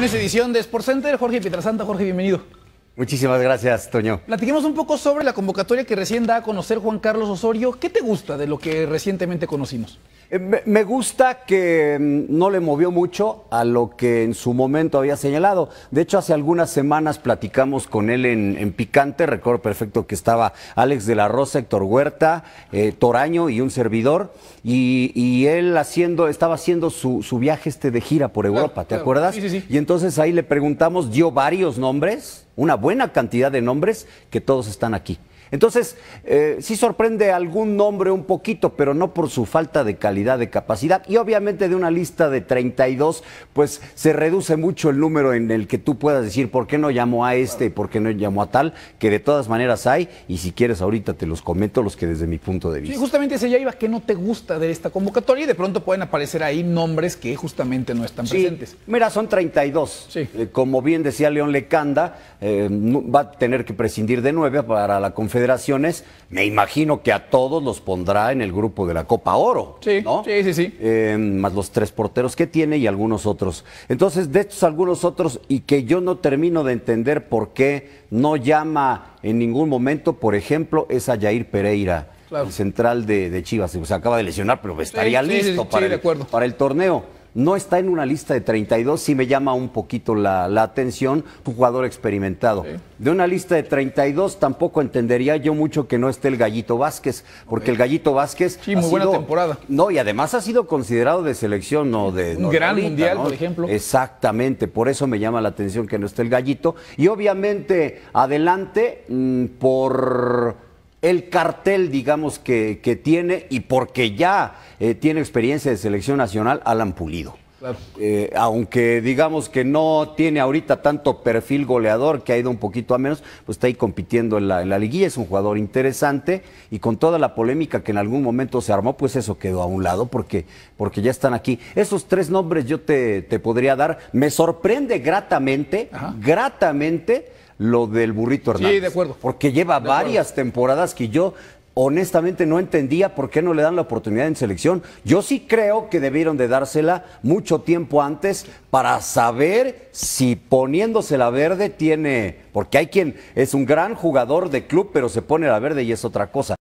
En esta edición de Sport Center. Jorge Pietrasanta, Jorge, bienvenido. Muchísimas gracias, Toño. Platiquemos un poco sobre la convocatoria que recién da a conocer Juan Carlos Osorio. ¿Qué te gusta de lo que recientemente conocimos? Eh, me gusta que mm, no le movió mucho a lo que en su momento había señalado. De hecho, hace algunas semanas platicamos con él en, Picante. Recuerdo perfecto que estaba Alex de la Rosa, Héctor Huerta, eh, Toraño y un servidor. Y, él haciendo, estaba haciendo su, viaje este de gira por Europa, ¿te acuerdas? Sí, sí, sí. Y entonces ahí le preguntamos, dio varios nombres, una buena cantidad de nombres, que todos están aquí. Entonces, eh, sí sorprende algún nombre un poquito, pero no por su falta de calidad, de capacidad. Y obviamente de una lista de 32, pues se reduce mucho el número en el que tú puedas decir, ¿por qué no llamó a este? ¿Por qué no llamó a tal? Que de todas maneras hay, y si quieres ahorita te los comento los que desde mi punto de vista. Sí, justamente ese ya iba que no te gusta de esta convocatoria y de pronto pueden aparecer ahí nombres que justamente no están presentes. Mira, son 32. Eh, como bien decía León Lecanda, eh, va a tener que prescindir de nueve para la conferencia me imagino que a todos los pondrá en el grupo de la Copa Oro. Sí, sí, sí. Em, más los tres porteros que tiene y algunos otros. Entonces, de estos algunos otros, y que yo no termino de entender por qué no llama en ningún momento, por ejemplo, es a Jair Pereira, el central de, de Chivas. Se acaba de lesionar, pero estaría listo para, el, para el torneo no está en una lista de 32, sí me llama un poquito la, atención, un jugador experimentado. De una lista de 32 tampoco entendería yo mucho que no esté el Gallito Vázquez, porque el Gallito Vázquez sí, muy buena temporada. No, y además ha sido considerado de selección no de un gran mundial, por ejemplo. Exactamente, por eso me llama la atención que no esté el Gallito y obviamente adelante mm, por el cartel, digamos, que, tiene y porque ya eh, tiene experiencia de selección nacional, Alan Pulido. Eh, aunque digamos que no tiene ahorita tanto perfil goleador, que ha ido un poquito a menos, pues está ahí compitiendo en la, liguilla, es un jugador interesante y con toda la polémica que en algún momento se armó, pues eso quedó a un lado porque, porque ya están aquí. Esos tres nombres yo te, podría dar. Me sorprende gratamente, gratamente lo del burrito Hernández. Sí, de acuerdo. Porque lleva varias temporadas que yo honestamente no entendía por qué no le dan la oportunidad en selección. Yo sí creo que debieron de dársela mucho tiempo antes para saber si poniéndose la verde tiene, porque hay quien es un gran jugador de club, pero se pone la verde y es otra cosa.